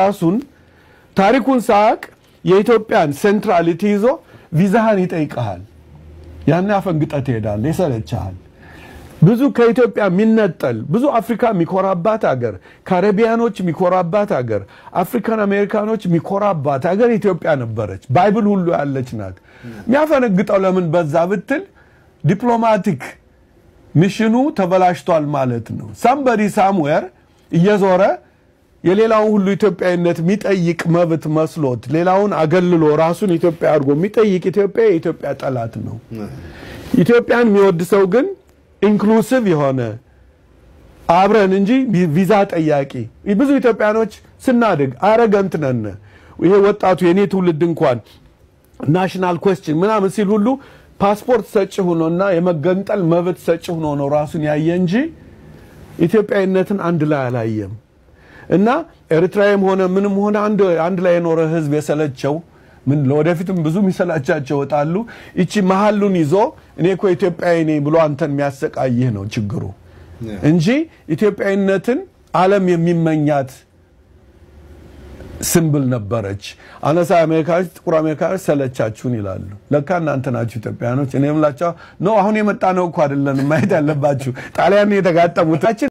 ራሱን ታሪኩን ሳቅ የኢትዮጵያን ሴንትራሊቲ ይዞ ቪዛህን ይጠይቀሃል። ያን አፈንግጠ ትሄዳለህ፣ ይሰለችሃል። ብዙ ከኢትዮጵያ የሚነጠል ብዙ አፍሪካ የሚኮራባት ሀገር፣ ካረቢያኖች የሚኮራባት ሀገር፣ አፍሪካን አሜሪካኖች የሚኮራባት ሀገር ኢትዮጵያ ነበረች። ባይብል ሁሉ ያለች ናት። የሚያፈነግጠው ለምን በዛ ብትል ዲፕሎማቲክ ሚሽኑ ተበላሽቷል ማለት ነው። ሳምበዲ ሳምዌር እየዞረ የሌላውን ሁሉ ኢትዮጵያዊነት የሚጠይቅ መብት መስሎት ሌላውን አገልሎ ራሱን ኢትዮጵያ አድርጎ የሚጠይቅ ኢትዮጵያ የኢትዮጵያ ጠላት ነው። ኢትዮጵያን የሚወድ ሰው ግን ኢንክሉሲቭ የሆነ አብረን እንጂ ቪዛ ጠያቂ ብዙ ኢትዮጵያኖች ስናድግ አረገንት ነን። ይሄ ወጣቱ የኔ ትውልድ እንኳን ናሽናል ኮስችን ምናምን ሲል ሁሉ ፓስፖርት ሰጭ ሆኖና የመገንጠል መብት ሰጭ ሆኖ ነው ራሱን ያየ እንጂ ኢትዮጵያዊነትን አንድ ላይ አላየም። እና ኤርትራዊም ሆነ ምንም ሆነ አንድ ላይ የኖረ ህዝብ የሰለቸው ምን ለወደፊትም ብዙ የሚሰላቻቸው ወጣሉ። ይቺ መሀሉን ይዞ እኔ እኮ ኢትዮጵያዊ ነኝ ብሎ አንተን የሚያሰቃይህ ነው ችግሩ እንጂ ኢትዮጵያዊነትን ዓለም የሚመኛት ስምብል ነበረች። አነሳ አሜሪካዎች፣ ጥቁር አሜሪካዎች ሰለቻችሁን ይላሉ። ለካ እናንተ ናችሁ ኢትዮጵያኖች። እኔም ምላቸው ኖ አሁን የመጣ ነው እኮ አይደለንም ማየት ያለባችሁ ጣሊያን የተጋጠሙት